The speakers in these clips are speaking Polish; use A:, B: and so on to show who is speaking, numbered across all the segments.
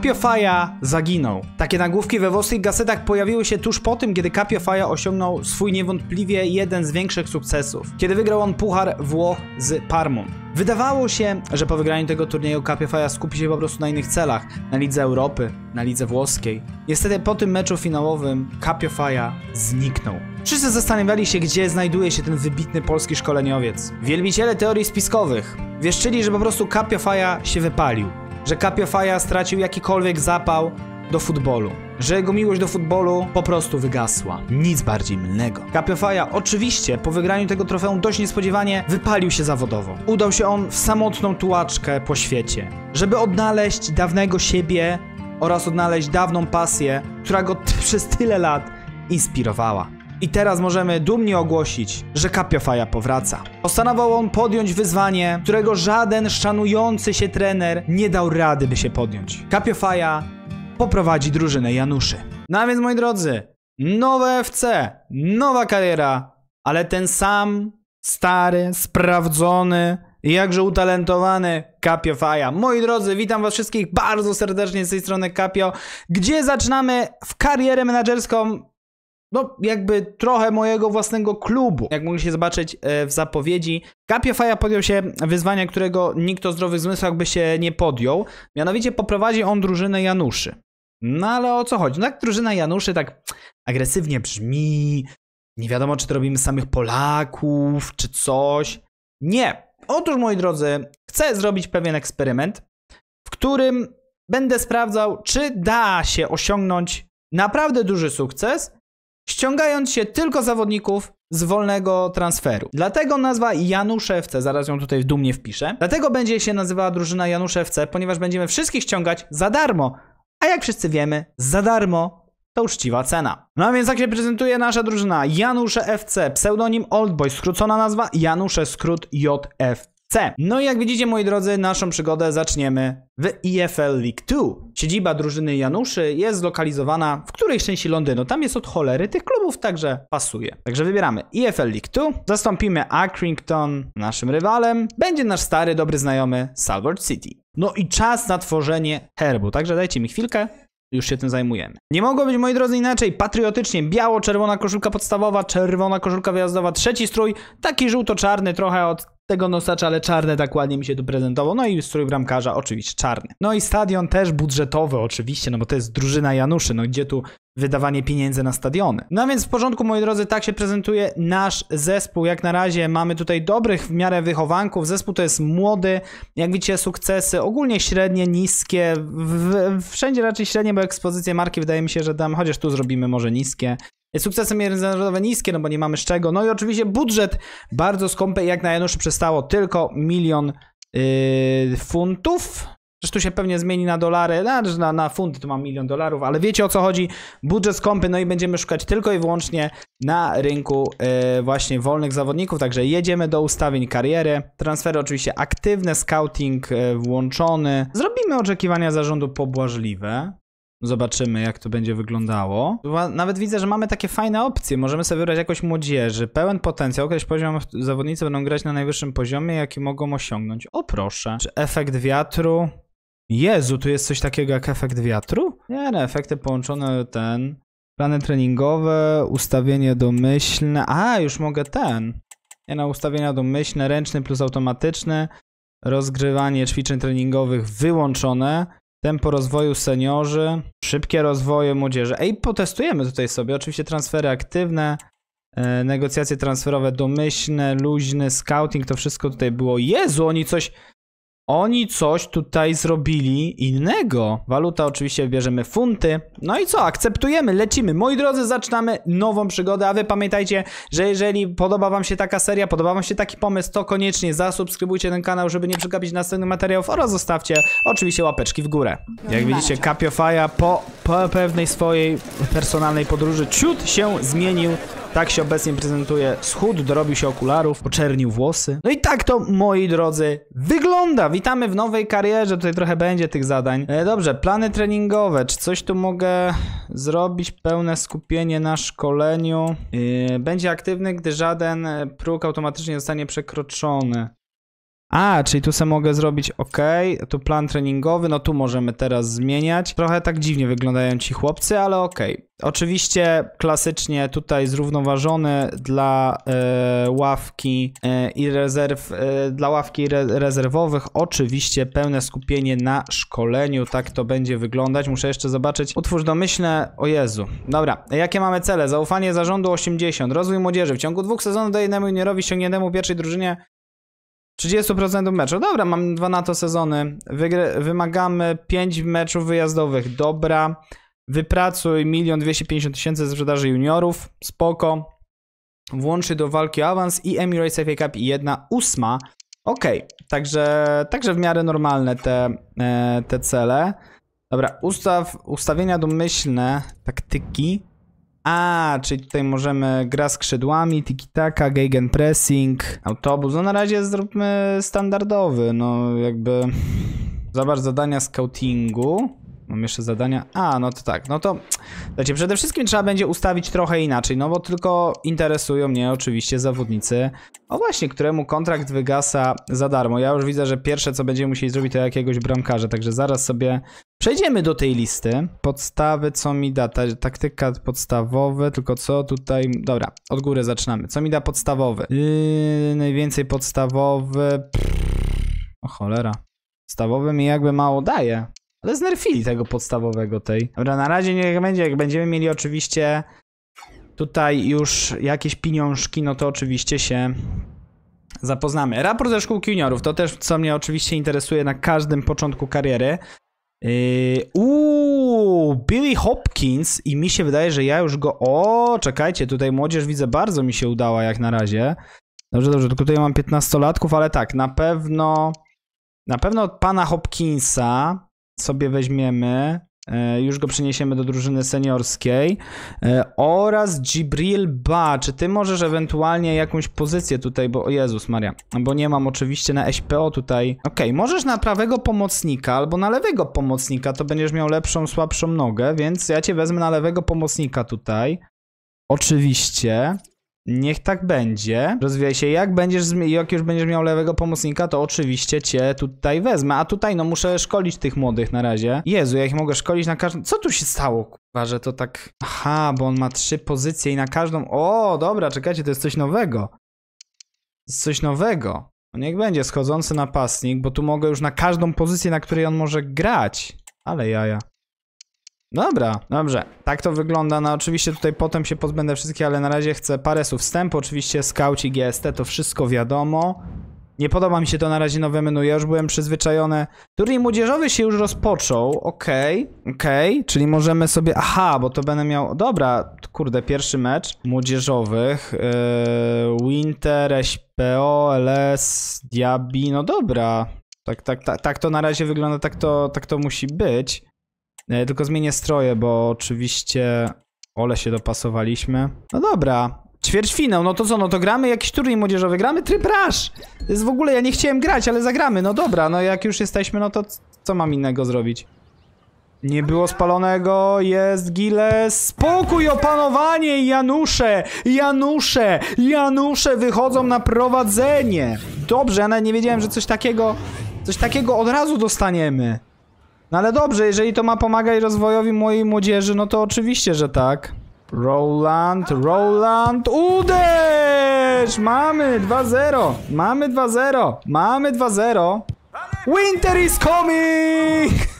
A: Capio Faja zaginął. Takie nagłówki we włoskich gazetach pojawiły się tuż po tym, kiedy Capio Faja osiągnął swój niewątpliwie jeden z większych sukcesów, kiedy wygrał on Puchar Włoch z Parmą. Wydawało się, że po wygraniu tego turnieju Capio Faja skupi się po prostu na innych celach, na Lidze Europy, na Lidze Włoskiej. Niestety po tym meczu finałowym Capio Faja zniknął. Wszyscy zastanawiali się, gdzie znajduje się ten wybitny polski szkoleniowiec. Wielbiciele teorii spiskowych wieszczyli, że po prostu Capio Faja się wypalił że Capio Faja stracił jakikolwiek zapał do futbolu. Że jego miłość do futbolu po prostu wygasła. Nic bardziej mylnego. Capio Faja oczywiście po wygraniu tego trofeum dość niespodziewanie wypalił się zawodowo. Udał się on w samotną tułaczkę po świecie, żeby odnaleźć dawnego siebie oraz odnaleźć dawną pasję, która go przez tyle lat inspirowała. I teraz możemy dumnie ogłosić, że Kapiofaja powraca. Postanowił on podjąć wyzwanie, którego żaden szanujący się trener nie dał rady, by się podjąć. Kapiofaja poprowadzi drużynę Januszy. No a więc moi drodzy, nowe FC, nowa kariera, ale ten sam stary, sprawdzony, jakże utalentowany Kapiofaja. Faja. Moi drodzy, witam was wszystkich bardzo serdecznie z tej strony Kapio, gdzie zaczynamy w karierę menedżerską no jakby trochę mojego własnego klubu. Jak mogliście zobaczyć e, w zapowiedzi, Capio Faja podjął się wyzwania, którego nikt o zdrowych zmysłach by się nie podjął. Mianowicie poprowadzi on drużynę Januszy. No ale o co chodzi? No drużyna Januszy tak agresywnie brzmi, nie wiadomo czy to robimy samych Polaków, czy coś. Nie. Otóż moi drodzy, chcę zrobić pewien eksperyment, w którym będę sprawdzał, czy da się osiągnąć naprawdę duży sukces ściągając się tylko zawodników z wolnego transferu. Dlatego nazwa Januszewce, zaraz ją tutaj w dumnie wpiszę, dlatego będzie się nazywała drużyna Januszewce, ponieważ będziemy wszystkich ściągać za darmo. A jak wszyscy wiemy, za darmo to uczciwa cena. No a więc jak się prezentuje nasza drużyna? Janusze FC, pseudonim Oldboy, skrócona nazwa Janusze, skrót JF. C. No i jak widzicie, moi drodzy, naszą przygodę zaczniemy w EFL League 2. Siedziba drużyny Januszy jest zlokalizowana w którejś części Londynu. Tam jest od cholery tych klubów, także pasuje. Także wybieramy EFL League 2. Zastąpimy Accrington naszym rywalem. Będzie nasz stary, dobry znajomy Salvage City. No i czas na tworzenie herbu, także dajcie mi chwilkę. Już się tym zajmujemy. Nie mogło być, moi drodzy, inaczej. Patriotycznie biało-czerwona koszulka podstawowa, czerwona koszulka wyjazdowa, trzeci strój, taki żółto-czarny, trochę od tego nosacza, ale czarne tak ładnie mi się tu prezentowało. No i strój bramkarza oczywiście czarny. No i stadion też budżetowy oczywiście, no bo to jest drużyna Januszy, no gdzie tu wydawanie pieniędzy na stadiony. No więc w porządku, moi drodzy, tak się prezentuje nasz zespół. Jak na razie mamy tutaj dobrych w miarę wychowanków. Zespół to jest młody, jak widzicie sukcesy ogólnie średnie, niskie, w, wszędzie raczej średnie, bo ekspozycje marki wydaje mi się, że tam, chociaż tu zrobimy może niskie. Sukcesy międzynarodowe niskie, no bo nie mamy z czego. No i oczywiście budżet bardzo skąpy, jak na Januszu przestało tylko milion yy, funtów. Zresztą tu się pewnie zmieni na dolary, no, znaczy na, na funty tu mam milion dolarów, ale wiecie o co chodzi. Budżet skąpy, no i będziemy szukać tylko i wyłącznie na rynku yy, właśnie wolnych zawodników. Także jedziemy do ustawień kariery. Transfery oczywiście aktywne, scouting yy, włączony. Zrobimy oczekiwania zarządu pobłażliwe. Zobaczymy, jak to będzie wyglądało. Nawet widzę, że mamy takie fajne opcje. Możemy sobie wybrać jakoś młodzieży. Pełen potencjał, określ poziom. Zawodnicy będą grać na najwyższym poziomie, jaki mogą osiągnąć. O proszę. Czy efekt wiatru? Jezu, tu jest coś takiego jak efekt wiatru? Nie, no, efekty połączone ten... Plany treningowe, ustawienie domyślne. A, już mogę ten. Nie, na no, ustawienia domyślne, ręczny plus automatyczny. Rozgrywanie ćwiczeń treningowych wyłączone. Tempo rozwoju seniorzy, szybkie rozwoje młodzieży. Ej, potestujemy tutaj sobie. Oczywiście transfery aktywne, e, negocjacje transferowe domyślne, luźny, scouting, to wszystko tutaj było. Jezu, oni coś oni coś tutaj zrobili innego. Waluta oczywiście bierzemy funty. No i co? Akceptujemy, lecimy. Moi drodzy, zaczynamy nową przygodę, a wy pamiętajcie, że jeżeli podoba wam się taka seria, podoba wam się taki pomysł, to koniecznie zasubskrybujcie ten kanał, żeby nie przegapić następnych materiałów oraz zostawcie oczywiście łapeczki w górę. Jak widzicie, Kapiofaja po, po pewnej swojej personalnej podróży ciut się zmienił tak się obecnie prezentuje. Schód, dorobił się okularów, poczernił włosy. No i tak to, moi drodzy, wygląda. Witamy w nowej karierze. Tutaj trochę będzie tych zadań. E, dobrze, plany treningowe. Czy coś tu mogę zrobić? Pełne skupienie na szkoleniu. E, będzie aktywny, gdy żaden próg automatycznie zostanie przekroczony. A, czyli tu sobie mogę zrobić OK, tu plan treningowy, no tu możemy teraz zmieniać. Trochę tak dziwnie wyglądają ci chłopcy, ale OK. Oczywiście klasycznie tutaj zrównoważony dla e, ławki e, i rezerw, e, dla ławki re rezerwowych oczywiście pełne skupienie na szkoleniu, tak to będzie wyglądać. Muszę jeszcze zobaczyć. Utwórz domyślne, o Jezu. Dobra, jakie mamy cele? Zaufanie zarządu 80, rozwój młodzieży. W ciągu dwóch sezonów daje jednemu juniorowi ściągniętemu pierwszej drużynie 30% meczów. Dobra, mam dwa na to sezony. Wygry wymagamy 5 meczów wyjazdowych. Dobra. Wypracuj 1 250 tysięcy ze sprzedaży juniorów. Spoko. Włączy do walki awans i Emirates FA Cup jedna ósma. Ok, także, także w miarę normalne te, e, te cele. Dobra, ustaw, ustawienia domyślne, taktyki. A, czyli tutaj możemy gra skrzydłami, tiki-taka, pressing, autobus. No na razie zróbmy standardowy, no jakby... Zobacz zadania scoutingu. Mam jeszcze zadania. A, no to tak. No to znaczy, przede wszystkim trzeba będzie ustawić trochę inaczej, no bo tylko interesują mnie oczywiście zawodnicy. O właśnie, któremu kontrakt wygasa za darmo. Ja już widzę, że pierwsze co będziemy musieli zrobić to jakiegoś bramkarza, także zaraz sobie Przejdziemy do tej listy. Podstawy, co mi da ta, taktyka podstawowe, tylko co tutaj... Dobra, od góry zaczynamy. Co mi da podstawowy? Yy, najwięcej podstawowe. Pff, o cholera. Podstawowy mi jakby mało daje. Ale znerfili tego podstawowego tej. Dobra, na razie niech będzie. Jak będziemy mieli oczywiście tutaj już jakieś pieniążki, no to oczywiście się zapoznamy. Raport ze szkół juniorów, to też co mnie oczywiście interesuje na każdym początku kariery. Yy, uuu, Billy Hopkins i mi się wydaje, że ja już go... O, czekajcie, tutaj młodzież widzę bardzo mi się udała jak na razie. Dobrze, dobrze, tylko tutaj mam 15-latków, ale tak, na pewno... Na pewno pana Hopkinsa sobie weźmiemy. E, już go przeniesiemy do drużyny seniorskiej. E, oraz Jibril Ba. Czy ty możesz ewentualnie jakąś pozycję tutaj, bo o Jezus Maria, bo nie mam oczywiście na SPO tutaj. Okej, okay, możesz na prawego pomocnika albo na lewego pomocnika, to będziesz miał lepszą, słabszą nogę, więc ja cię wezmę na lewego pomocnika tutaj. Oczywiście. Niech tak będzie. Rozwijaj się. Jak będziesz, jak już będziesz miał lewego pomocnika, to oczywiście cię tutaj wezmę. A tutaj no muszę szkolić tych młodych na razie. Jezu, ja ich mogę szkolić na każdą... Co tu się stało, kurwa, że to tak... Aha, bo on ma trzy pozycje i na każdą... O, dobra, czekajcie, to jest coś nowego. To jest coś nowego. No niech będzie schodzący napastnik, bo tu mogę już na każdą pozycję, na której on może grać. Ale jaja. Dobra, dobrze. Tak to wygląda. No oczywiście tutaj potem się pozbędę wszystkie, ale na razie chcę parę słów wstępu. Oczywiście skauci, GST, to wszystko wiadomo. Nie podoba mi się to na razie nowe menu, ja już byłem przyzwyczajony. Turniej młodzieżowy się już rozpoczął, okej, okay, okej, okay. czyli możemy sobie... Aha, bo to będę miał... Dobra, kurde, pierwszy mecz młodzieżowych. Yy, Winter, SPO, LS, Diabi, no dobra. Tak, tak, tak, tak to na razie wygląda, tak to, tak to musi być. E, tylko zmienię stroje, bo oczywiście Ole się dopasowaliśmy. No dobra, ćwierćfinał, no to co, no to gramy jakiś turniej młodzieżowy, gramy tryb rush. To jest w ogóle, ja nie chciałem grać, ale zagramy, no dobra, no jak już jesteśmy, no to co mam innego zrobić? Nie było spalonego, jest Giles. Spokój, opanowanie, Janusze! Janusze! Janusze wychodzą na prowadzenie! Dobrze, ja nawet nie wiedziałem, że coś takiego... Coś takiego od razu dostaniemy. No ale dobrze, jeżeli to ma pomagać rozwojowi mojej młodzieży, no to oczywiście, że tak. Roland, Roland, uderz! Mamy 2-0, mamy 2-0, mamy 2-0. Winter is coming!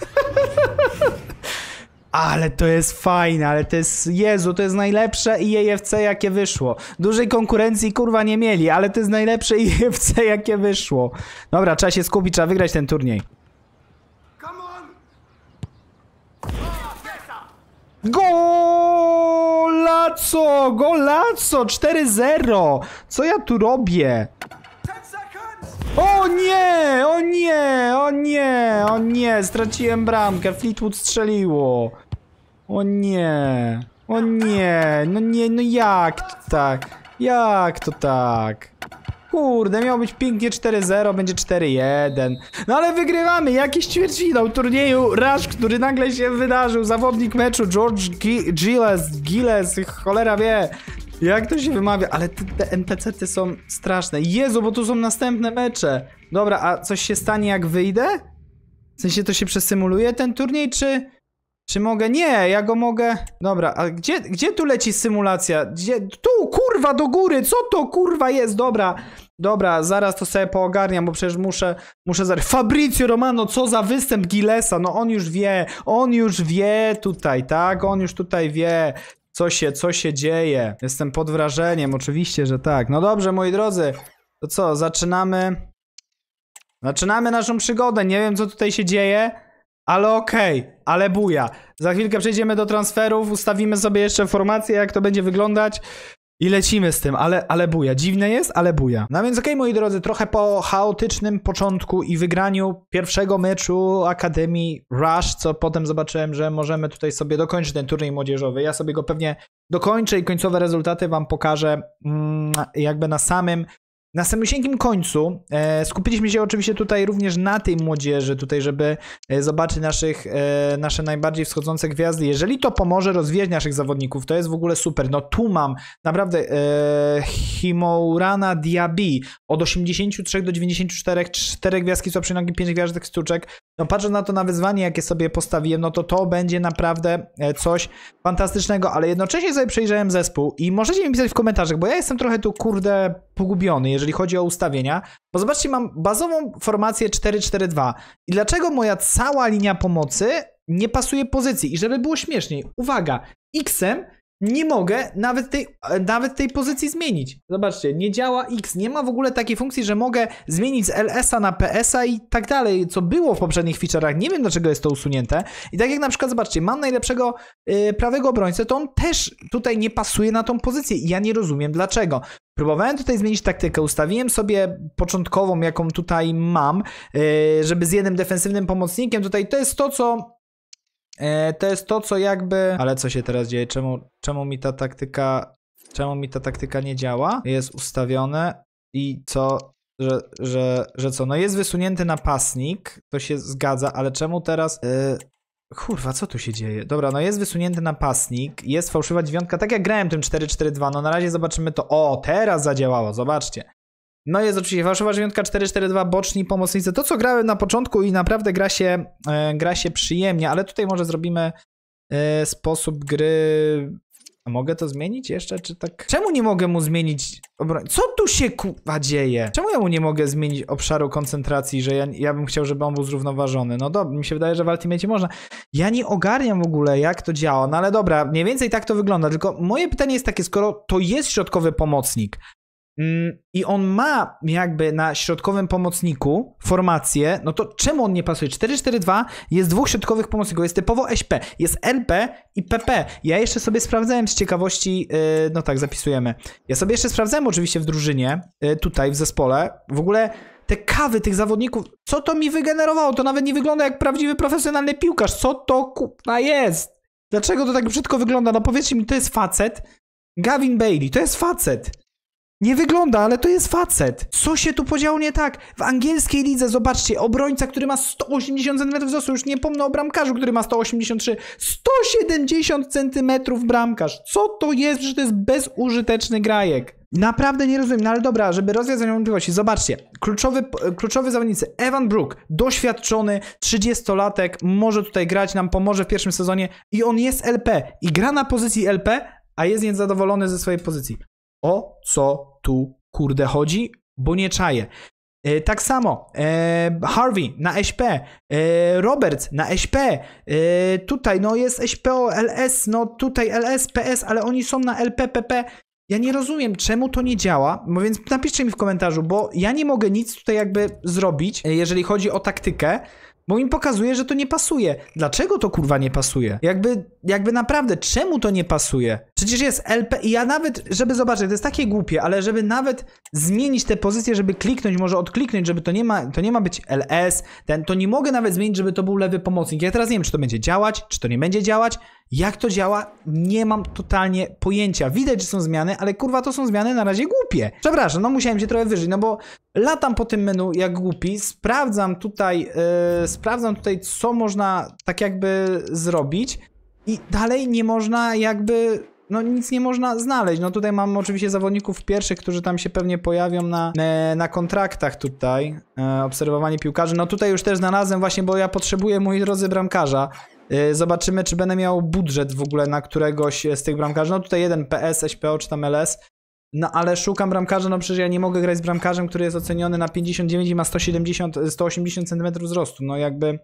A: Ale to jest fajne, ale to jest, Jezu, to jest najlepsze IEFC jakie wyszło. Dużej konkurencji kurwa nie mieli, ale to jest najlepsze IEFC jakie wyszło. Dobra, trzeba się skupić, trzeba wygrać ten turniej. Golaco! Golaco! 4-0! Co ja tu robię? O nie! O nie! O nie! O nie! Straciłem bramkę. Fleetwood strzeliło. O nie! O nie! No nie, no jak to tak? Jak to tak? Kurde, miało być pięknie 4-0, będzie 4-1. No ale wygrywamy, jakiś ćwierćfinał turnieju Rush, który nagle się wydarzył. Zawodnik meczu George G Gilles, Gilles, cholera wie. Jak to się wymawia? Ale te, te NPC-ty są straszne. Jezu, bo tu są następne mecze. Dobra, a coś się stanie jak wyjdę? W sensie to się przesymuluje ten turniej, czy... Czy mogę? Nie, ja go mogę... Dobra, a gdzie, gdzie tu leci symulacja? Gdzie... Tu, kurwa, do góry! Co to, kurwa, jest? Dobra, dobra, zaraz to sobie poogarniam, bo przecież muszę... Muszę zaraz... Fabrizio Romano, co za występ Gillesa! No on już wie, on już wie tutaj, tak? On już tutaj wie co się, co się dzieje. Jestem pod wrażeniem, oczywiście, że tak. No dobrze, moi drodzy, to co, zaczynamy... Zaczynamy naszą przygodę, nie wiem co tutaj się dzieje. Ale okej, okay, ale buja. Za chwilkę przejdziemy do transferów, ustawimy sobie jeszcze formację, jak to będzie wyglądać. I lecimy z tym, ale, ale buja. Dziwne jest, ale buja. No więc okej, okay, moi drodzy, trochę po chaotycznym początku i wygraniu pierwszego meczu Akademii Rush, co potem zobaczyłem, że możemy tutaj sobie dokończyć ten turniej młodzieżowy. Ja sobie go pewnie dokończę i końcowe rezultaty wam pokażę mm, jakby na samym na samym końcu e, skupiliśmy się oczywiście tutaj również na tej młodzieży, tutaj, żeby e, zobaczyć naszych, e, nasze najbardziej wschodzące gwiazdy. Jeżeli to pomoże rozwijać naszych zawodników, to jest w ogóle super. No tu mam naprawdę e, Himourana Diaby od 83 do 94, 4 gwiazdki co przynajmniej 5 gwiazdek sztuczek, no patrzę na to na wyzwanie, jakie sobie postawiłem, no to to będzie naprawdę e, coś fantastycznego, ale jednocześnie sobie przejrzałem zespół i możecie mi pisać w komentarzach, bo ja jestem trochę tu kurde pogubiony, jeżeli chodzi o ustawienia, bo zobaczcie, mam bazową formację 4-4-2 i dlaczego moja cała linia pomocy nie pasuje pozycji i żeby było śmieszniej, uwaga, X-em nie mogę nawet tej, e, nawet tej pozycji zmienić. Zobaczcie, nie działa X, nie ma w ogóle takiej funkcji, że mogę zmienić z LS-a na PS-a i tak dalej, co było w poprzednich feature'ach. Nie wiem, dlaczego jest to usunięte. I tak jak na przykład, zobaczcie, mam najlepszego yy, prawego obrońcę, to on też tutaj nie pasuje na tą pozycję i ja nie rozumiem dlaczego. Próbowałem tutaj zmienić taktykę, ustawiłem sobie początkową, jaką tutaj mam, yy, żeby z jednym defensywnym pomocnikiem, tutaj to jest to, co E, to jest to, co jakby... Ale co się teraz dzieje? Czemu, czemu mi ta taktyka... Czemu mi ta taktyka nie działa? Jest ustawione i co... Że, że, że co? No jest wysunięty napastnik, to się zgadza, ale czemu teraz... E, Kurwa, co tu się dzieje? Dobra, no jest wysunięty napastnik, jest fałszywa dziewiątka, tak jak grałem tym 4-4-2, no na razie zobaczymy to. O, teraz zadziałało, zobaczcie. No jest oczywiście fałszywa dziewiątka, 4-4-2, boczni pomocnicy. To, co grałem na początku i naprawdę gra się, e, gra się przyjemnie, ale tutaj może zrobimy e, sposób gry... Mogę to zmienić jeszcze, czy tak? Czemu nie mogę mu zmienić obroń? Co tu się kuwa dzieje? Czemu ja mu nie mogę zmienić obszaru koncentracji, że ja, ja bym chciał, żeby on był zrównoważony? No dobra, mi się wydaje, że w Ultimate można. Ja nie ogarniam w ogóle, jak to działa, no ale dobra, mniej więcej tak to wygląda, tylko moje pytanie jest takie, skoro to jest środkowy pomocnik, Mm, i on ma jakby na środkowym pomocniku formację, no to czemu on nie pasuje? 4-4-2 jest dwóch środkowych pomocników, jest typowo SP, jest LP i PP. Ja jeszcze sobie sprawdzałem z ciekawości, y, no tak, zapisujemy. Ja sobie jeszcze sprawdzałem oczywiście w drużynie, y, tutaj w zespole, w ogóle te kawy tych zawodników, co to mi wygenerowało? To nawet nie wygląda jak prawdziwy profesjonalny piłkarz. Co to kupna jest? Dlaczego to tak brzydko wygląda? No powiedzcie mi, to jest facet? Gavin Bailey, to jest facet. Nie wygląda, ale to jest facet. Co się tu podziało nie tak? W angielskiej lidze, zobaczcie, obrońca, który ma 180 cm wzrostu, już nie pomnę o bramkarzu, który ma 183, 170 cm bramkarz. Co to jest? Że to jest bezużyteczny grajek. Naprawdę nie rozumiem, no ale dobra, żeby rozwiązać wątpliwości, zobaczcie, kluczowy, kluczowy zawodnicy, Evan Brook, doświadczony 30-latek, może tutaj grać, nam pomoże w pierwszym sezonie i on jest LP i gra na pozycji LP, a jest niezadowolony ze swojej pozycji. O co tu kurde chodzi, bo nie czaję. E, tak samo e, Harvey na SP, e, Roberts na SP, tutaj no jest SPO, LS, no tutaj LS, PS, ale oni są na LPPP. Ja nie rozumiem, czemu to nie działa, no więc napiszcie mi w komentarzu, bo ja nie mogę nic tutaj jakby zrobić, jeżeli chodzi o taktykę bo im pokazuje, że to nie pasuje. Dlaczego to kurwa nie pasuje? Jakby, jakby naprawdę, czemu to nie pasuje? Przecież jest LP i ja nawet, żeby zobaczyć, to jest takie głupie, ale żeby nawet zmienić te pozycje, żeby kliknąć, może odkliknąć, żeby to nie ma, to nie ma być LS, ten, to nie mogę nawet zmienić, żeby to był lewy pomocnik. Ja teraz nie wiem, czy to będzie działać, czy to nie będzie działać. Jak to działa? Nie mam totalnie pojęcia. Widać, że są zmiany, ale kurwa to są zmiany na razie głupie. Przepraszam, no musiałem się trochę wyżyć, no bo latam po tym menu jak głupi, sprawdzam tutaj, yy, sprawdzam tutaj co można tak jakby zrobić i dalej nie można jakby no nic nie można znaleźć. No tutaj mam oczywiście zawodników pierwszych, którzy tam się pewnie pojawią na, e, na kontraktach tutaj. E, obserwowanie piłkarzy. No tutaj już też znalazłem właśnie, bo ja potrzebuję, moi drodzy, bramkarza. E, zobaczymy, czy będę miał budżet w ogóle na któregoś z tych bramkarzy. No tutaj jeden PS, SPO czy tam LS. No ale szukam bramkarza, no przecież ja nie mogę grać z bramkarzem, który jest oceniony na 59 i ma 170, 180 cm wzrostu. No jakby,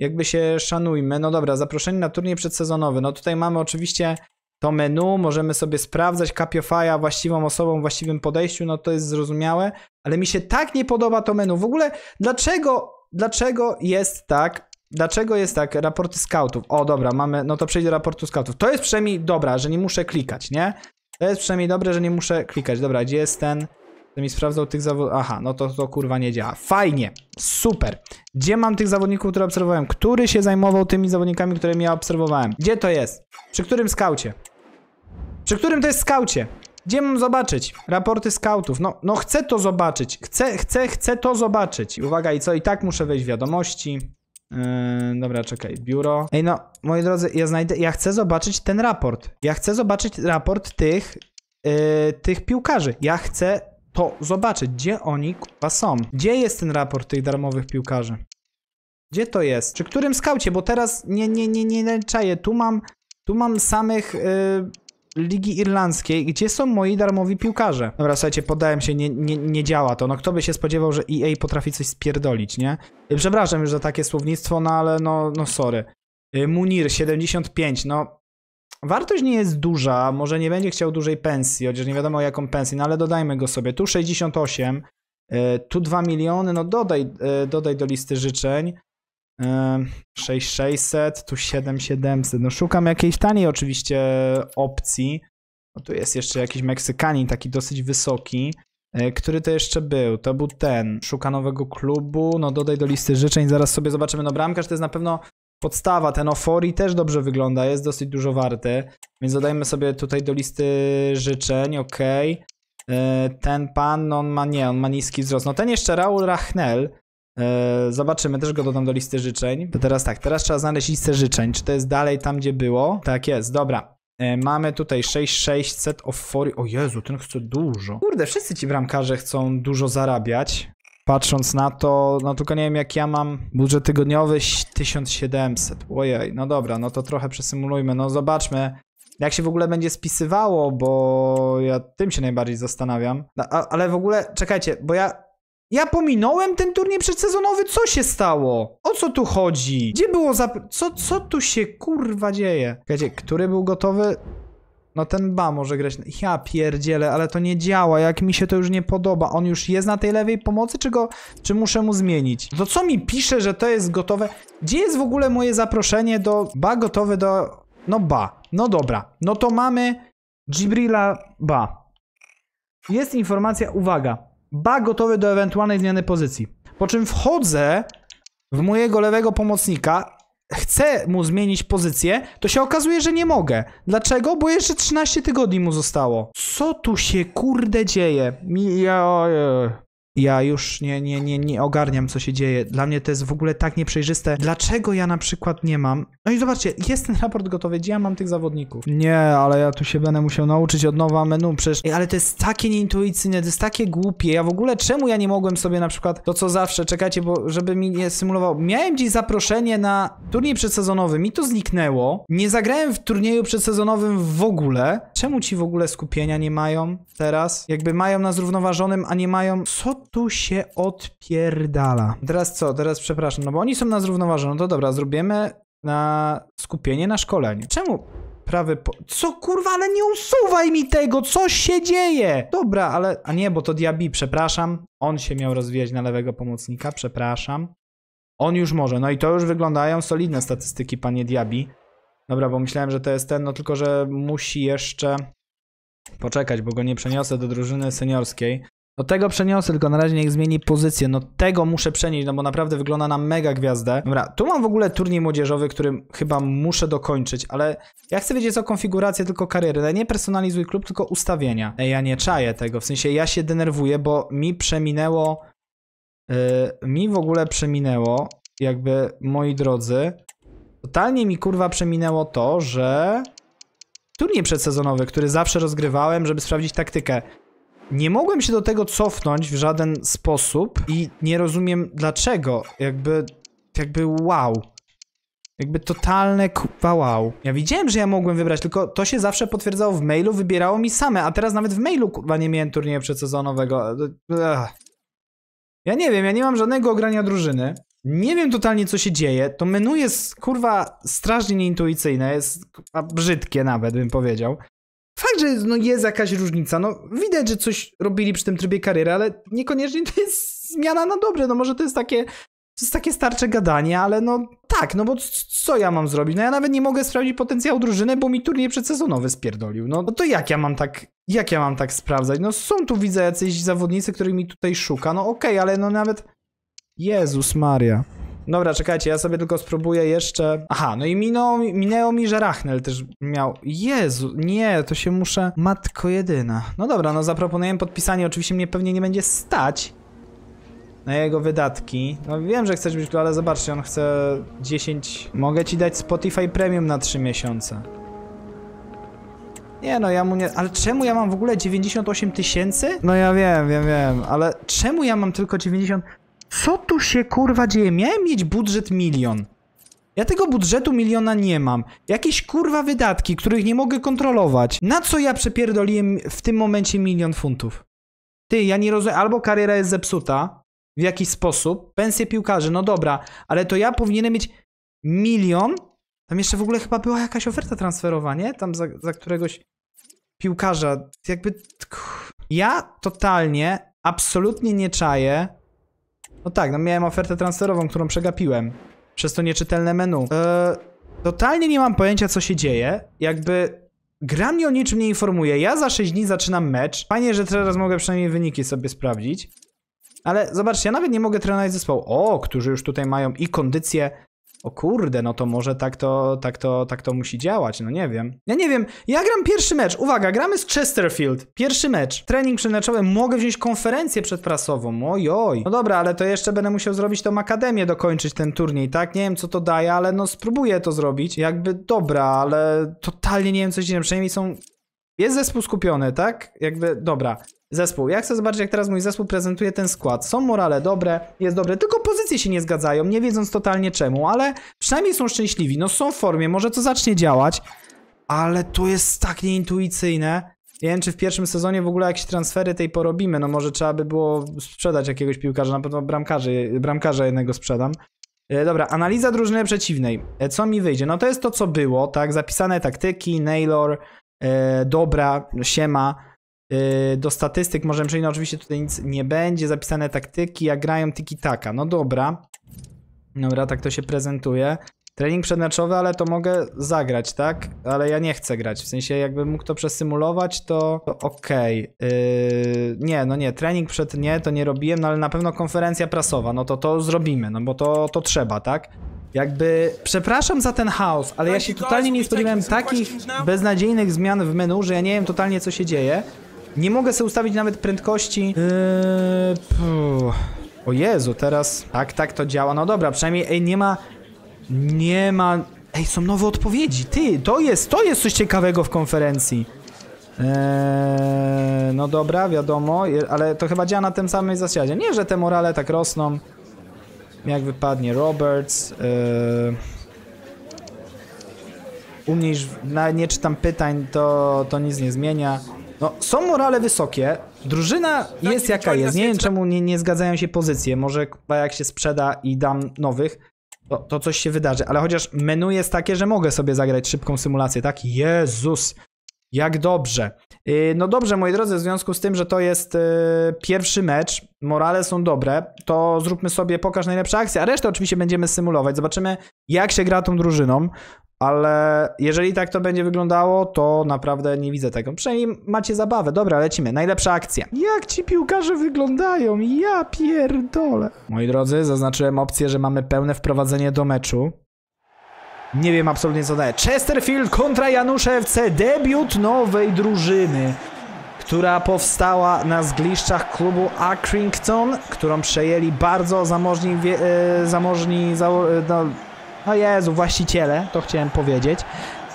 A: jakby się szanujmy. No dobra, zaproszenie na turniej przedsezonowy. No tutaj mamy oczywiście to menu, możemy sobie sprawdzać Kapiofaja, właściwą osobą, właściwym podejściu, no to jest zrozumiałe, ale mi się tak nie podoba to menu. W ogóle dlaczego, dlaczego jest tak, Dlaczego jest tak? Raporty scoutów. O, dobra, mamy. No to przejdę do raportu scoutów. To jest przynajmniej dobra, że nie muszę klikać, nie? To jest przynajmniej dobre, że nie muszę klikać. Dobra, gdzie jest ten? To mi sprawdzał tych zawodników. Aha, no to, to kurwa nie działa. Fajnie, super. Gdzie mam tych zawodników, które obserwowałem? Który się zajmował tymi zawodnikami, którymi ja obserwowałem? Gdzie to jest? Przy którym skaucie? Przy którym to jest skaucie? Gdzie mam zobaczyć? Raporty scoutów. No, no chcę to zobaczyć. Chcę, chcę, chcę to zobaczyć. Uwaga, i co? I tak muszę wejść w wiadomości. Yy, dobra, czekaj, biuro. Ej, no, moi drodzy, ja znajdę. Ja chcę zobaczyć ten raport. Ja chcę zobaczyć raport tych, yy, tych piłkarzy. Ja chcę to zobaczyć, gdzie oni kurwa są. Gdzie jest ten raport tych darmowych piłkarzy? Gdzie to jest? Czy którym skaucie? Bo teraz nie, nie, nie, nie czaję. Tu mam, tu mam samych. Yy Ligi Irlandzkiej, gdzie są moi darmowi piłkarze. Dobra, słuchajcie, podałem się, nie, nie, nie działa to. No kto by się spodziewał, że EA potrafi coś spierdolić, nie? Y, przepraszam już za takie słownictwo, no ale no, no sorry. Y, Munir, 75, no... Wartość nie jest duża, może nie będzie chciał dużej pensji, chociaż nie wiadomo jaką pensję, no ale dodajmy go sobie. Tu 68, y, tu 2 miliony, no dodaj, dodaj do listy życzeń. 6600, tu 7700. No szukam jakiejś taniej oczywiście opcji. No tu jest jeszcze jakiś Meksykanin, taki dosyć wysoki. E, który to jeszcze był? To był ten. Szuka nowego klubu. No dodaj do listy życzeń, zaraz sobie zobaczymy. No bramkarz to jest na pewno podstawa. Ten Ofori też dobrze wygląda, jest dosyć dużo warty. Więc dodajmy sobie tutaj do listy życzeń, ok. E, ten pan, no on ma nie, on ma niski wzrost. No ten jeszcze Raul Rachnel E, zobaczymy, też go dodam do listy życzeń. To teraz tak, teraz trzeba znaleźć listę życzeń. Czy to jest dalej tam, gdzie było? Tak jest, dobra. E, mamy tutaj 6600 of 40. O Jezu, ten chce dużo. Kurde, wszyscy ci bramkarze chcą dużo zarabiać. Patrząc na to, no tylko nie wiem jak ja mam budżet tygodniowy 1700. Ojej, no dobra, no to trochę przesymulujmy. No zobaczmy, jak się w ogóle będzie spisywało, bo ja tym się najbardziej zastanawiam. No, a, ale w ogóle, czekajcie, bo ja ja pominąłem ten turniej przedsezonowy? Co się stało? O co tu chodzi? Gdzie było za... Co, co tu się kurwa dzieje? Czekajcie, który był gotowy? No ten ba może grać. Ja pierdzielę, ale to nie działa, jak mi się to już nie podoba. On już jest na tej lewej pomocy, czy go, czy muszę mu zmienić? To co mi pisze, że to jest gotowe? Gdzie jest w ogóle moje zaproszenie do ba gotowy do... No ba, no dobra, no to mamy Gibrila ba. Jest informacja, uwaga, ba gotowy do ewentualnej zmiany pozycji. Po czym wchodzę w mojego lewego pomocnika, chcę mu zmienić pozycję, to się okazuje, że nie mogę. Dlaczego? Bo jeszcze 13 tygodni mu zostało. Co tu się kurde dzieje? Mi, ja, ja, ja już nie, nie, nie, nie ogarniam, co się dzieje. Dla mnie to jest w ogóle tak nieprzejrzyste. Dlaczego ja na przykład nie mam? No i zobaczcie, jest ten raport gotowy, gdzie ja mam tych zawodników? Nie, ale ja tu się będę musiał nauczyć od nowa menu, przecież... Ej, ale to jest takie nieintuicyjne, to jest takie głupie. Ja w ogóle, czemu ja nie mogłem sobie na przykład to, co zawsze, czekajcie, bo żeby mi nie symulował. Miałem dziś zaproszenie na turniej przedsezonowy, mi to zniknęło. Nie zagrałem w turnieju przedsezonowym w ogóle. Czemu ci w ogóle skupienia nie mają teraz? Jakby mają na zrównoważonym, a nie mają... Co tu się odpierdala? Teraz co? Teraz przepraszam, no bo oni są na zrównoważono. No to dobra, zrobimy na e, skupienie na szkoleniu. Czemu prawy po... Co kurwa, ale nie usuwaj mi tego, co się dzieje? Dobra, ale... A nie, bo to Diabi. przepraszam. On się miał rozwijać na lewego pomocnika, przepraszam. On już może, no i to już wyglądają solidne statystyki, panie Diabi. Dobra, bo myślałem, że to jest ten, no tylko, że musi jeszcze poczekać, bo go nie przeniosę do drużyny seniorskiej. No tego przeniosę, tylko na razie niech zmieni pozycję. No tego muszę przenieść, no bo naprawdę wygląda na mega gwiazdę. Dobra, tu mam w ogóle turniej młodzieżowy, który chyba muszę dokończyć, ale ja chcę wiedzieć o konfigurację tylko kariery. No, nie personalizuj klub, tylko ustawienia. Ej, ja nie czaję tego, w sensie ja się denerwuję, bo mi przeminęło... Yy, mi w ogóle przeminęło, jakby, moi drodzy, totalnie mi kurwa przeminęło to, że... Turniej przedsezonowy, który zawsze rozgrywałem, żeby sprawdzić taktykę. Nie mogłem się do tego cofnąć w żaden sposób i nie rozumiem dlaczego. Jakby, jakby wow. Jakby totalne kupa wow. Ja widziałem, że ja mogłem wybrać, tylko to się zawsze potwierdzało w mailu, wybierało mi same, a teraz nawet w mailu kupa nie miałem turnieju przedsezonowego. Ech. Ja nie wiem, ja nie mam żadnego ogrania drużyny. Nie wiem totalnie, co się dzieje. To menu jest, kurwa, strasznie nieintuicyjne, jest brzydkie nawet, bym powiedział. Fakt, że no jest jakaś różnica, no widać, że coś robili przy tym trybie kariery, ale niekoniecznie to jest zmiana na dobre, no może to jest takie, to jest takie starcze gadanie, ale no tak, no bo co ja mam zrobić? No ja nawet nie mogę sprawdzić potencjału drużyny, bo mi turniej przedsezonowy spierdolił, no, no to jak ja mam tak, jak ja mam tak sprawdzać? No są tu widzę jacyś zawodnicy, którymi mi tutaj szuka, no okej, okay, ale no nawet... Jezus Maria. Dobra, czekajcie, ja sobie tylko spróbuję jeszcze... Aha, no i minął, minęło mi, że Rachnel też miał... Jezu, nie, to się muszę... Matko jedyna. No dobra, no zaproponowałem podpisanie, oczywiście mnie pewnie nie będzie stać na jego wydatki. No wiem, że chcesz być, ale zobaczcie, on chce 10... Mogę ci dać Spotify Premium na 3 miesiące. Nie no, ja mu nie... Ale czemu ja mam w ogóle 98 tysięcy? No ja wiem, wiem, wiem, ale czemu ja mam tylko 90... Co tu się kurwa dzieje? Miałem mieć budżet milion. Ja tego budżetu miliona nie mam. Jakieś kurwa wydatki, których nie mogę kontrolować. Na co ja przepierdoliłem w tym momencie milion funtów? Ty, ja nie rozumiem. Albo kariera jest zepsuta w jakiś sposób, pensje piłkarzy, no dobra, ale to ja powinienem mieć milion. Tam jeszcze w ogóle chyba była jakaś oferta transferowa, nie? Tam za, za któregoś piłkarza. Jakby. Ja totalnie, absolutnie nie czaję no tak, no miałem ofertę transferową, którą przegapiłem. Przez to nieczytelne menu. Eee, totalnie nie mam pojęcia, co się dzieje. Jakby Gra mnie o niczym nie informuje. Ja za 6 dni zaczynam mecz. Fajnie, że teraz mogę przynajmniej wyniki sobie sprawdzić. Ale zobaczcie, ja nawet nie mogę trenować zespołu. O, którzy już tutaj mają i kondycję, o kurde, no to może tak to, tak to, tak to musi działać, no nie wiem. Ja nie wiem, ja gram pierwszy mecz, uwaga, gramy z Chesterfield, pierwszy mecz, trening przedmeczowy, mogę wziąć konferencję przedprasową, ojoj. No dobra, ale to jeszcze będę musiał zrobić tą akademię, dokończyć ten turniej, tak? Nie wiem, co to daje, ale no spróbuję to zrobić. Jakby dobra, ale totalnie nie wiem, co się dzieje, przynajmniej są... Jest zespół skupiony, tak? Jakby, dobra zespół. Ja chcę zobaczyć, jak teraz mój zespół prezentuje ten skład. Są morale dobre, jest dobre, tylko pozycje się nie zgadzają, nie wiedząc totalnie czemu, ale przynajmniej są szczęśliwi. No są w formie, może to zacznie działać, ale to jest tak nieintuicyjne. Nie wiem, czy w pierwszym sezonie w ogóle jakieś transfery tej porobimy. No może trzeba by było sprzedać jakiegoś piłkarza, na pewno bramkarzy, bramkarza jednego sprzedam. E, dobra, analiza drużyny przeciwnej. E, co mi wyjdzie? No to jest to, co było, tak? Zapisane taktyki, Naylor, e, dobra, siema. Yy, do statystyk możemy przejść, no oczywiście tutaj nic nie będzie, zapisane taktyki, jak grają tiki-taka, no dobra. Dobra, tak to się prezentuje. Trening przedmeczowy, ale to mogę zagrać, tak? Ale ja nie chcę grać, w sensie jakbym mógł to przesymulować, to, to okej. Okay. Yy... nie, no nie, trening przed nie, to nie robiłem, no ale na pewno konferencja prasowa, no to to zrobimy, no bo to, to trzeba, tak? Jakby, przepraszam za ten chaos, ale ja się totalnie nie spodziewałem takich beznadziejnych zmian w menu, że ja nie wiem totalnie co się dzieje. Nie mogę sobie ustawić nawet prędkości. Yy, o Jezu, teraz tak, tak to działa. No dobra, przynajmniej ej, nie ma... Nie ma... Ej, są nowe odpowiedzi. Ty, to jest, to jest coś ciekawego w konferencji. Eee, no dobra, wiadomo, ale to chyba działa na tym samym zasadzie. Nie, że te morale tak rosną. Jak wypadnie Roberts. Eee, u mnie, na, nie czytam pytań, to, to nic nie zmienia. No, są morale wysokie, drużyna jest jaka jest, nie wiem czemu nie, nie zgadzają się pozycje, może jak się sprzeda i dam nowych, to, to coś się wydarzy, ale chociaż menu jest takie, że mogę sobie zagrać szybką symulację, tak? Jezus, jak dobrze. Y, no dobrze, moi drodzy, w związku z tym, że to jest y, pierwszy mecz, morale są dobre, to zróbmy sobie pokaż najlepsze akcje, a resztę oczywiście będziemy symulować. Zobaczymy, jak się gra tą drużyną. Ale jeżeli tak to będzie wyglądało, to naprawdę nie widzę tego. Przynajmniej macie zabawę. Dobra, lecimy. Najlepsza akcja. Jak ci piłkarze wyglądają? Ja pierdolę. Moi drodzy, zaznaczyłem opcję, że mamy pełne wprowadzenie do meczu. Nie wiem absolutnie co daje. Chesterfield kontra Januszewce. Debiut nowej drużyny która powstała na zgliszczach klubu Accrington, którą przejęli bardzo zamożni, wie, e, zamożni za, e, no, no Jezu, właściciele, to chciałem powiedzieć.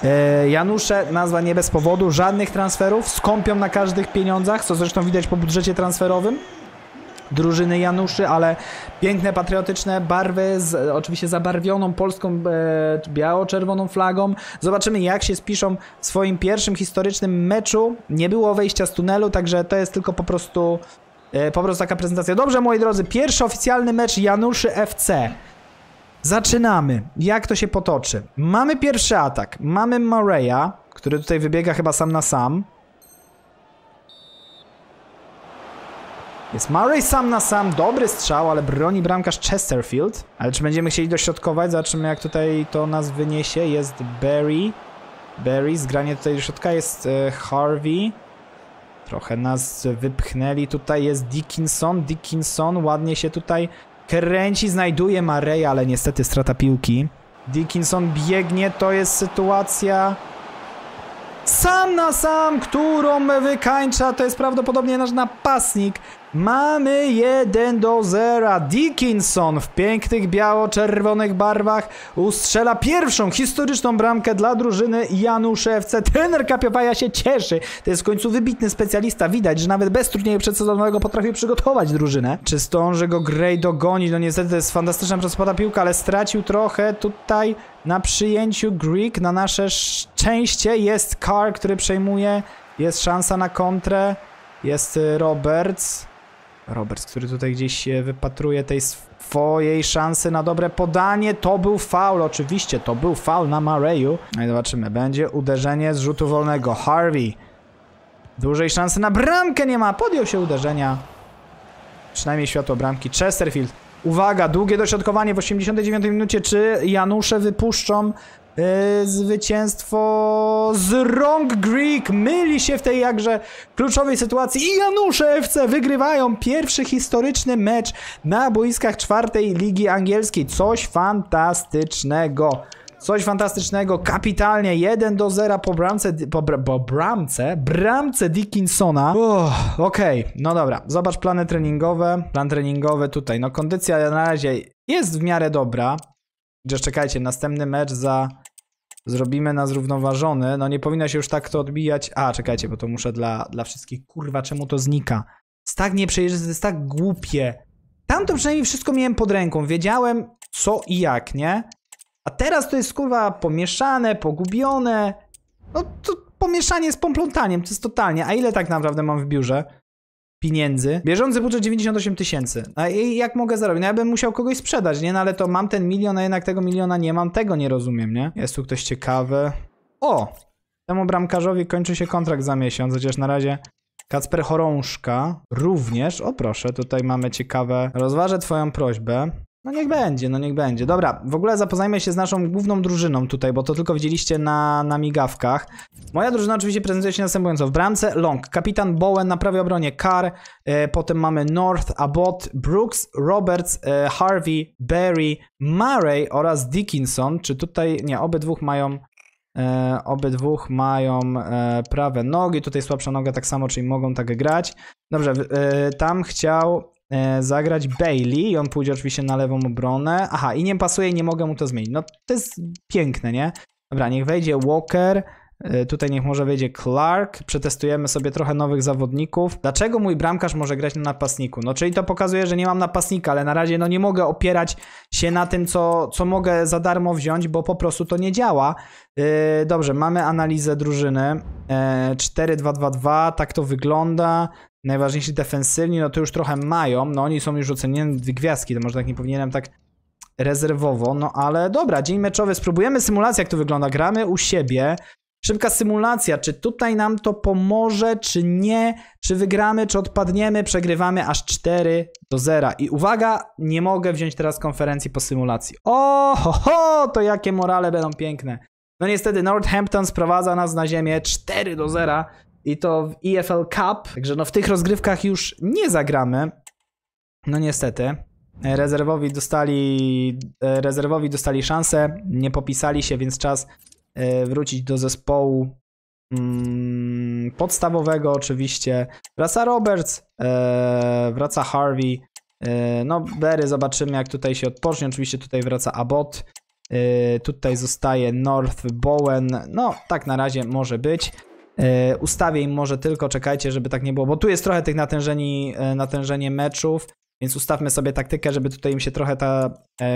A: E, Janusze, nazwa nie bez powodu, żadnych transferów, skąpią na każdych pieniądzach, co zresztą widać po budżecie transferowym drużyny Januszy, ale piękne, patriotyczne barwy z oczywiście zabarwioną polską e, biało-czerwoną flagą. Zobaczymy, jak się spiszą w swoim pierwszym historycznym meczu. Nie było wejścia z tunelu, także to jest tylko po prostu, e, po prostu taka prezentacja. Dobrze, moi drodzy, pierwszy oficjalny mecz Januszy FC. Zaczynamy. Jak to się potoczy? Mamy pierwszy atak. Mamy Mareya, który tutaj wybiega chyba sam na sam. Jest Murray sam na sam, dobry strzał, ale broni bramkarz Chesterfield. Ale czy będziemy chcieli dośrodkować? Zobaczymy jak tutaj to nas wyniesie. Jest Barry. Barry, zgranie tutaj do środka. Jest e, Harvey. Trochę nas wypchnęli. Tutaj jest Dickinson. Dickinson ładnie się tutaj Kręci, znajduje Mareja, ale niestety strata piłki. Dickinson biegnie, to jest sytuacja sam na sam, którą wykańcza. To jest prawdopodobnie nasz napastnik. Mamy 1 do 0. Dickinson w pięknych biało-czerwonych barwach ustrzela pierwszą historyczną bramkę dla drużyny Januszewce. Trener Kapiowaja się cieszy. To jest w końcu wybitny specjalista. Widać, że nawet bez trudniej przedsezonowego potrafi przygotować drużynę. Czy stąży go Gray dogonić? No niestety to jest fantastyczna przespada piłka, ale stracił trochę tutaj na przyjęciu Greek. Na nasze szczęście jest Carr, który przejmuje. Jest szansa na kontrę. Jest y, Roberts. Roberts, który tutaj gdzieś się e, wypatruje tej swojej szansy na dobre podanie. To był faul, oczywiście, to był faul na Mareju. No i zobaczymy, będzie uderzenie z rzutu wolnego. Harvey. Dużej szansy na bramkę nie ma, podjął się uderzenia. Przynajmniej światło bramki. Chesterfield. Uwaga, długie dośrodkowanie w 89 minucie. Czy Janusze wypuszczą E, zwycięstwo z Wrong Greek myli się w tej jakże kluczowej sytuacji i Janusze FC wygrywają pierwszy historyczny mecz na boiskach czwartej ligi angielskiej. Coś fantastycznego. Coś fantastycznego, kapitalnie, 1 do 0 po bramce, po, po bramce, bramce Dickinsona. Okej, okay. no dobra, zobacz plany treningowe, plan treningowy tutaj, no kondycja na razie jest w miarę dobra, Chociaż czekajcie, następny mecz za zrobimy na zrównoważony. No nie powinno się już tak to odbijać. A, czekajcie, bo to muszę dla, dla wszystkich. Kurwa, czemu to znika? Jest tak nieprzejrzyste, jest tak głupie. Tamto przynajmniej wszystko miałem pod ręką. Wiedziałem co i jak, nie? A teraz to jest kurwa pomieszane, pogubione. No to pomieszanie z pomplątaniem, to jest totalnie. A ile tak naprawdę mam w biurze? pieniędzy. Bieżący budżet 98 tysięcy. A jak mogę zarobić? No ja bym musiał kogoś sprzedać, nie? No ale to mam ten milion, a jednak tego miliona nie mam. Tego nie rozumiem, nie? Jest tu ktoś ciekawy. O! Temu bramkarzowi kończy się kontrakt za miesiąc, chociaż na razie Kacper Chorążka również. O proszę, tutaj mamy ciekawe. Rozważę twoją prośbę. No niech będzie, no niech będzie. Dobra, w ogóle zapoznajmy się z naszą główną drużyną tutaj, bo to tylko widzieliście na, na migawkach. Moja drużyna oczywiście prezentuje się następująco. W bramce Long, kapitan Bowen, na prawej obronie Carr, e, potem mamy North, Abbott, Brooks, Roberts, e, Harvey, Barry, Murray oraz Dickinson. Czy tutaj, nie, obydwóch mają E, obydwóch mają e, prawe nogi, tutaj słabsza noga tak samo, czyli mogą tak grać. Dobrze, e, tam chciał E, zagrać Bailey i on pójdzie oczywiście na lewą obronę. Aha, i nie pasuje nie mogę mu to zmienić. No to jest piękne, nie? Dobra, niech wejdzie Walker. E, tutaj niech może wejdzie Clark. Przetestujemy sobie trochę nowych zawodników. Dlaczego mój bramkarz może grać na napastniku? No czyli to pokazuje, że nie mam napastnika, ale na razie no nie mogę opierać się na tym, co, co mogę za darmo wziąć, bo po prostu to nie działa. Yy, dobrze, mamy analizę drużyny. Yy, e, 4-2-2-2, tak to wygląda. Najważniejsi defensywni, no to już trochę mają. No oni są już ocenieni dwie gwiazdki, to może tak nie powinienem tak rezerwowo. No ale dobra, dzień meczowy. Spróbujemy symulację, jak to wygląda. Gramy u siebie. Szybka symulacja, czy tutaj nam to pomoże, czy nie, czy wygramy, czy odpadniemy, przegrywamy aż 4 do 0. I uwaga, nie mogę wziąć teraz konferencji po symulacji. O, ho, ho, to jakie morale będą piękne. No niestety Northampton sprowadza nas na ziemię 4 do 0 i to w EFL Cup, także no w tych rozgrywkach już nie zagramy. No niestety. Rezerwowi dostali, e, rezerwowi dostali szansę, nie popisali się, więc czas E, wrócić do zespołu mm, podstawowego oczywiście. Wraca Roberts, e, wraca Harvey, e, no Berry zobaczymy jak tutaj się odpocznie, oczywiście tutaj wraca Abbott, tutaj zostaje North Bowen, no tak na razie może być. Ustawię im może tylko, czekajcie, żeby tak nie było, bo tu jest trochę tych natężeni, natężenie meczów, więc ustawmy sobie taktykę, żeby tutaj im się trochę ta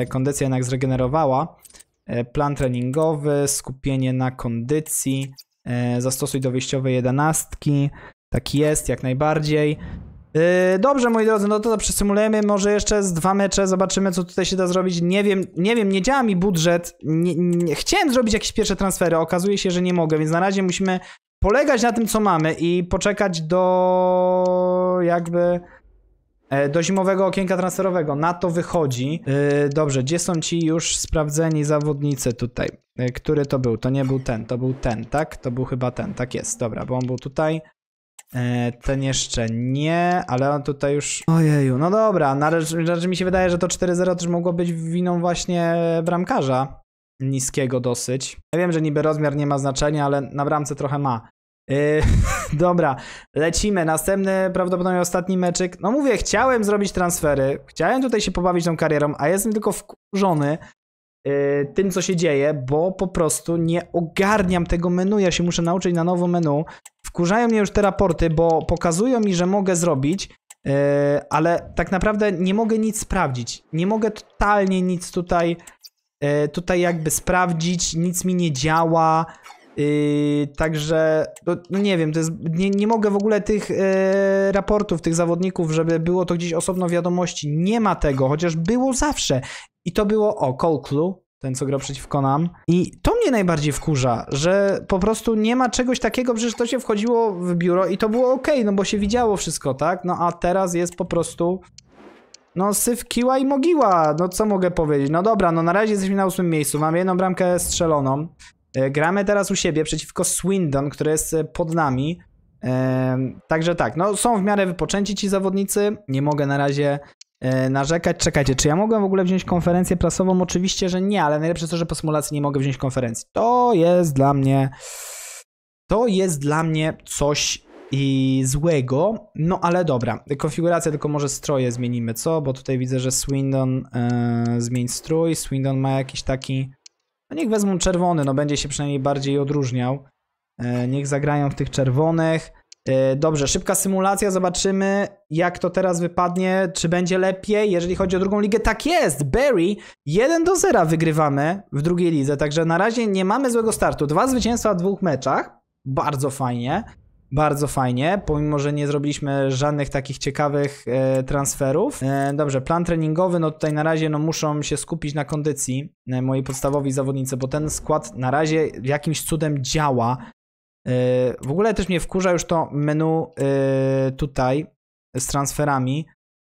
A: kondycja jednak zregenerowała. E, plan treningowy, skupienie na kondycji, e, zastosuj do wyjściowej jedenastki. Tak jest, jak najbardziej. E, dobrze, moi drodzy, no to przesymulujemy może jeszcze z dwa mecze, zobaczymy co tutaj się da zrobić. Nie wiem, nie wiem, nie działa mi budżet. Nie, nie, chciałem zrobić jakieś pierwsze transfery, okazuje się, że nie mogę, więc na razie musimy polegać na tym, co mamy i poczekać do jakby E, do zimowego okienka transferowego na to wychodzi. E, dobrze, gdzie są ci już sprawdzeni zawodnicy tutaj? E, który to był? To nie był ten, to był ten, tak? To był chyba ten, tak jest, dobra, bo on był tutaj. Ten jeszcze nie, ale on tutaj już. Ojeju, no dobra, raczej no mi się wydaje, że to 4-0 też mogło być winą właśnie bramkarza niskiego dosyć. Ja wiem, że niby rozmiar nie ma znaczenia, ale na bramce trochę ma. Yy, dobra, lecimy. Następny, prawdopodobnie ostatni meczyk. No mówię, chciałem zrobić transfery, chciałem tutaj się pobawić tą karierą, a jestem tylko wkurzony yy, tym, co się dzieje, bo po prostu nie ogarniam tego menu. Ja się muszę nauczyć na nowo menu. Wkurzają mnie już te raporty, bo pokazują mi, że mogę zrobić, yy, ale tak naprawdę nie mogę nic sprawdzić. Nie mogę totalnie nic tutaj, yy, tutaj jakby sprawdzić, nic mi nie działa Yy, także, no, no nie wiem, to jest, nie, nie mogę w ogóle tych yy, raportów, tych zawodników, żeby było to gdzieś osobno wiadomości. Nie ma tego, chociaż było zawsze. I to było, o, Cold Clue, ten co gra przeciwko nam. I to mnie najbardziej wkurza, że po prostu nie ma czegoś takiego, przecież to się wchodziło w biuro i to było ok, no bo się widziało wszystko, tak? No a teraz jest po prostu no syf kiła i mogiła, no co mogę powiedzieć? No dobra, no na razie jesteśmy na ósmym miejscu, mam jedną bramkę strzeloną. E, gramy teraz u siebie przeciwko Swindon, które jest e, pod nami. E, także tak, no są w miarę wypoczęci ci zawodnicy. Nie mogę na razie narzekać. Czekajcie, czy ja mogłem w ogóle wziąć konferencję prasową? Oczywiście, że nie, ale najlepsze to, że po symulacji nie mogę wziąć konferencji. To jest dla mnie. To jest dla mnie coś i złego. No ale dobra, konfiguracja tylko może stroje zmienimy, co? Bo tutaj widzę, że Swindon e, zmień strój. Swindon ma jakiś taki no niech wezmą czerwony, no będzie się przynajmniej bardziej odróżniał. E, niech zagrają w tych czerwonych. E, dobrze, szybka symulacja, zobaczymy jak to teraz wypadnie, czy będzie lepiej, jeżeli chodzi o drugą ligę. Tak jest, Barry 1 do 0 wygrywamy w drugiej lidze, także na razie nie mamy złego startu. Dwa zwycięstwa w dwóch meczach, bardzo fajnie bardzo fajnie, pomimo, że nie zrobiliśmy żadnych takich ciekawych e, transferów. E, dobrze, plan treningowy, no tutaj na razie no muszą się skupić na kondycji e, podstawowej podstawowi zawodnicy, bo ten skład na razie jakimś cudem działa. E, w ogóle też mnie wkurza już to menu e, tutaj z transferami.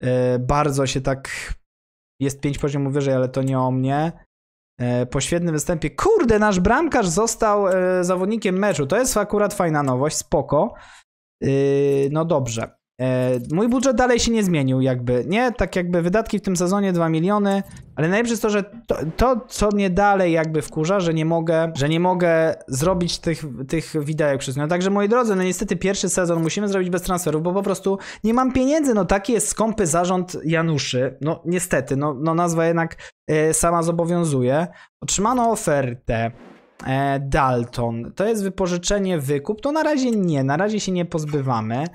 A: E, bardzo się tak... Jest 5 poziomów wyżej, ale to nie o mnie. E, po świetnym występie. Kurde, nasz bramkarz został e, zawodnikiem meczu. To jest akurat fajna nowość, spoko. E, no dobrze. E, mój budżet dalej się nie zmienił, jakby, nie? Tak jakby wydatki w tym sezonie 2 miliony, ale najlepsze jest to, że to, to, co mnie dalej jakby wkurza, że nie mogę, że nie mogę zrobić tych, tych widełek przez Także moi drodzy, no niestety pierwszy sezon musimy zrobić bez transferów, bo po prostu nie mam pieniędzy, no taki jest skąpy zarząd Januszy, no niestety, no, no nazwa jednak e, sama zobowiązuje. Otrzymano ofertę, e, Dalton. To jest wypożyczenie, wykup. To na razie nie, na razie się nie pozbywamy.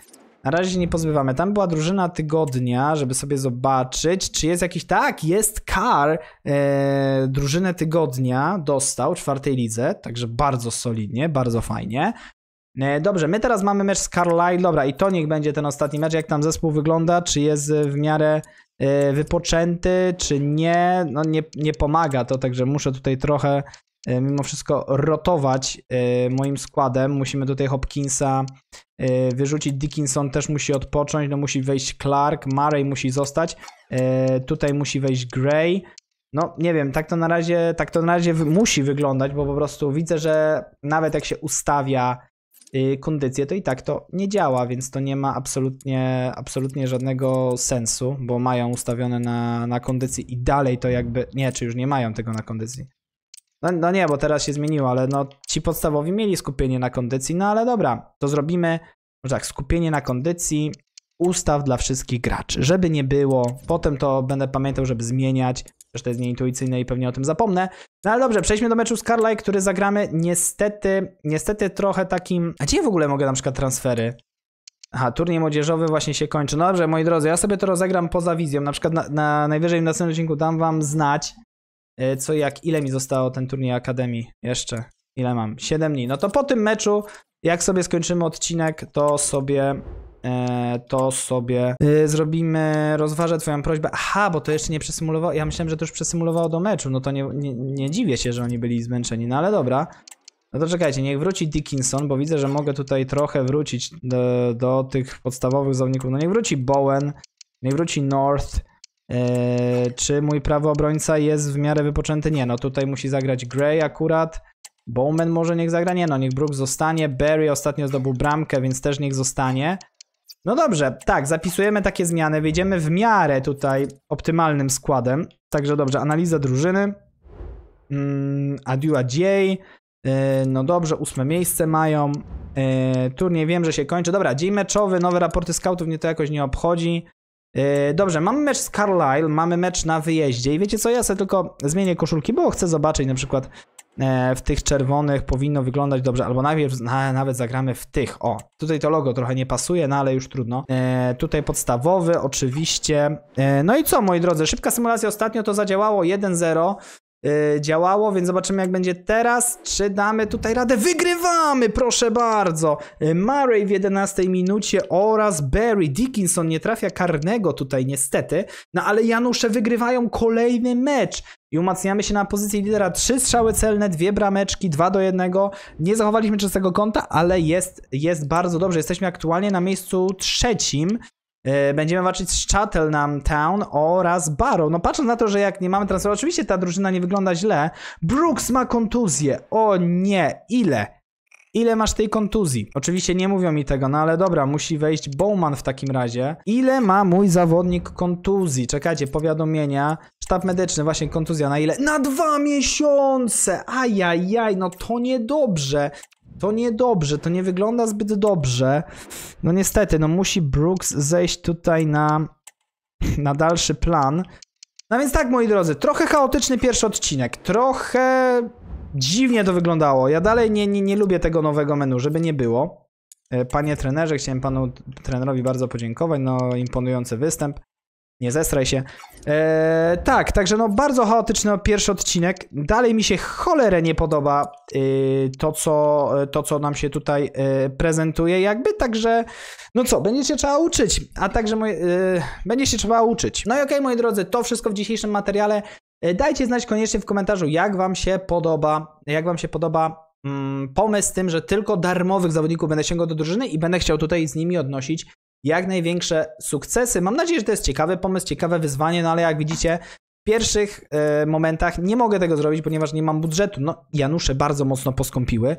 A: Na razie się nie pozbywamy. Tam była drużyna tygodnia, żeby sobie zobaczyć, czy jest jakiś. Tak, jest Kar. E, drużynę tygodnia dostał czwartej lidze, także bardzo solidnie, bardzo fajnie. E, dobrze, my teraz mamy mecz z Carlisle. Dobra, i to niech będzie ten ostatni mecz. Jak tam zespół wygląda? Czy jest w miarę e, wypoczęty, czy nie? No nie, nie pomaga to, także muszę tutaj trochę E, mimo wszystko rotować e, moim składem. Musimy tutaj Hopkinsa e, wyrzucić, Dickinson też musi odpocząć, no musi wejść Clark, Murray musi zostać, tutaj musi wejść Gray. No nie wiem, tak to na razie, tak to na razie musi wyglądać, bo po prostu widzę, że nawet jak się ustawia y, kondycję, to i tak to nie działa, więc to nie ma absolutnie, absolutnie żadnego sensu, bo mają ustawione na, na kondycji i dalej to jakby, nie, czy już nie mają tego na kondycji, no, no, nie, bo teraz się zmieniło, ale no ci podstawowi mieli skupienie na kondycji, no ale dobra, to zrobimy, może tak, skupienie na kondycji, ustaw dla wszystkich graczy, żeby nie było, potem to będę pamiętał, żeby zmieniać, też to jest nieintuicyjne i pewnie o tym zapomnę. No ale dobrze, przejdźmy do meczu z Carly, który zagramy niestety, niestety trochę takim, a gdzie w ogóle mogę na przykład transfery? Aha, turniej młodzieżowy właśnie się kończy. No dobrze, moi drodzy, ja sobie to rozegram poza wizją. Na przykład na, na najwyżej w następnym odcinku dam wam znać, E, co jak, ile mi zostało ten turniej Akademii jeszcze? Ile mam? 7 dni. No to po tym meczu, jak sobie skończymy odcinek, to sobie e, to sobie y, zrobimy, rozważę twoją prośbę. Aha, bo to jeszcze nie przesymulowało, ja myślałem, że to już przesymulowało do meczu, no to nie, nie, nie dziwię się, że oni byli zmęczeni, no ale dobra. No to czekajcie, niech wróci Dickinson, bo widzę, że mogę tutaj trochę wrócić do, do tych podstawowych zawodników. No niech wróci Bowen, niech wróci North, Eee, czy mój prawy obrońca jest w miarę wypoczęty? Nie, no tutaj musi zagrać Gray akurat. Bowman może niech zagra? Nie, no niech Brook zostanie. Barry ostatnio zdobył bramkę, więc też niech zostanie. No dobrze, tak, zapisujemy takie zmiany. Wyjdziemy w miarę tutaj optymalnym składem. Także dobrze, analiza drużyny. Mm, adieu, adieu. Eee, no dobrze, ósme miejsce mają. Eee, turniej wiem, że się kończy. Dobra, dzień meczowy, nowe raporty scoutów mnie to jakoś nie obchodzi. E, dobrze, mamy mecz z Carlisle, mamy mecz na wyjeździe i wiecie co, ja sobie tylko zmienię koszulki, bo chcę zobaczyć na przykład e, w tych czerwonych powinno wyglądać dobrze, albo najpierw nawet zagramy w tych, o, tutaj to logo trochę nie pasuje, no ale już trudno, e, tutaj podstawowy oczywiście, no i co moi drodzy, szybka symulacja ostatnio to zadziałało 1-0, Y, działało, więc zobaczymy jak będzie teraz. Czy damy tutaj radę? Wygrywamy, proszę bardzo! Y, Murray w 11 minucie oraz Barry Dickinson nie trafia karnego tutaj niestety, no ale Janusze wygrywają kolejny mecz i umacniamy się na pozycji lidera. Trzy strzały celne, dwie brameczki, dwa do jednego. Nie zachowaliśmy czystego kąta, ale jest, jest bardzo dobrze. Jesteśmy aktualnie na miejscu trzecim. E, będziemy walczyć z Chattelnam Town oraz Barrow. No patrząc na to, że jak nie mamy transferu, oczywiście ta drużyna nie wygląda źle. Brooks ma kontuzję. O nie, ile? Ile masz tej kontuzji? Oczywiście nie mówią mi tego, no ale dobra, musi wejść Bowman w takim razie. Ile ma mój zawodnik kontuzji? Czekajcie, powiadomienia. Sztab medyczny, właśnie kontuzja na ile? Na dwa miesiące! Ajajaj, no to niedobrze. To niedobrze, to nie wygląda zbyt dobrze. No niestety, no musi Brooks zejść tutaj na, na dalszy plan. No więc tak, moi drodzy, trochę chaotyczny pierwszy odcinek, trochę dziwnie to wyglądało. Ja dalej nie, nie, nie lubię tego nowego menu, żeby nie było. E, panie trenerze, chciałem panu trenerowi bardzo podziękować, no imponujący występ. Nie zestraj się. Eee, tak, także no bardzo chaotyczny pierwszy odcinek. Dalej mi się cholerę nie podoba yy, to, co, to, co nam się tutaj yy, prezentuje. Jakby także, no co, będzie się trzeba uczyć. A także moje, yy, będzie się trzeba uczyć. No i okej, okay, moi drodzy, to wszystko w dzisiejszym materiale. Dajcie znać koniecznie w komentarzu, jak wam się podoba, jak wam się podoba mm, pomysł z tym, że tylko darmowych zawodników będę sięgał do drużyny i będę chciał tutaj z nimi odnosić jak największe sukcesy. Mam nadzieję, że to jest ciekawy pomysł, ciekawe wyzwanie, no ale jak widzicie, w pierwszych y, momentach nie mogę tego zrobić, ponieważ nie mam budżetu. No, Janusze bardzo mocno poskąpiły.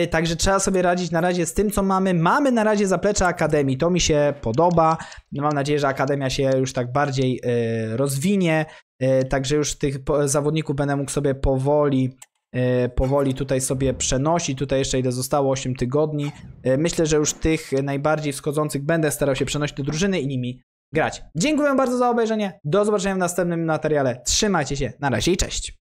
A: Yy, także trzeba sobie radzić na razie z tym, co mamy. Mamy na razie zaplecze Akademii, to mi się podoba. Mam nadzieję, że Akademia się już tak bardziej yy, rozwinie. Także już tych zawodników będę mógł sobie powoli E, powoli tutaj sobie przenosi. Tutaj jeszcze ile zostało? 8 tygodni. E, myślę, że już tych najbardziej wschodzących będę starał się przenosić do drużyny i nimi grać. Dziękuję bardzo za obejrzenie. Do zobaczenia w następnym materiale. Trzymajcie się. Na razie i cześć.